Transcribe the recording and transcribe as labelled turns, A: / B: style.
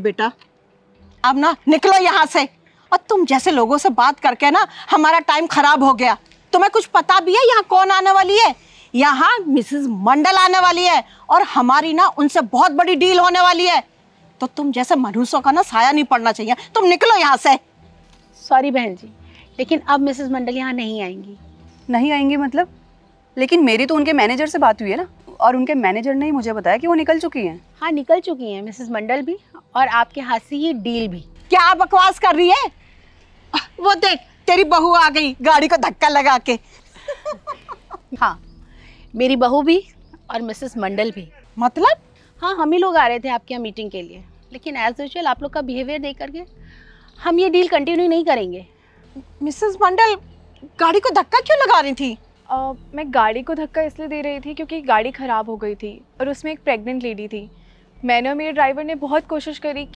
A: बेटा अब ना निकलो यहाँ से और तुम जैसे लोगों से बात करके ना हमारा टाइम खराब हो गया तुम्हें कुछ पता भी है यहाँ कौन आने वाली है यहाँ मिसेस मंडल आने वाली है और हमारी ना उनसे बहुत बड़ी डील होने वाली है तो तुम जैसे मनुष्यों का ना साया नहीं पड़ना चाहिए तुम निकलो यहाँ से सॉरी बहन जी लेकिन अब मिसेस मंडल यहाँ नहीं आएंगी
B: नहीं आएंगी मतलब लेकिन मेरी तो उनके मैनेजर से बात हुई है ना और उनके मैनेजर ने ही मुझे बताया कि वो निकल चुकी हैं
A: हाँ निकल चुकी हैं मिसेस मंडल भी और आपके हाथ से ये डील भी क्या बकवास कर रही है वो देख तेरी बहू आ गई गाड़ी को धक्का लगा के हाँ मेरी बहू भी और मिसेस मंडल भी मतलब हाँ हम ही लोग आ रहे थे आपके यहाँ मीटिंग के लिए लेकिन एज यूजल आप लोग का बिहेवियर देख करके हम ये डील कंटिन्यू नहीं करेंगे मिसेस मंडल गाड़ी को धक्का क्यों लगा रही थी Uh, मैं गाड़ी को धक्का इसलिए दे रही थी क्योंकि गाड़ी ख़राब हो गई थी और उसमें एक प्रेग्नेंट लेडी थी मैंने और मेरे ड्राइवर ने बहुत कोशिश करी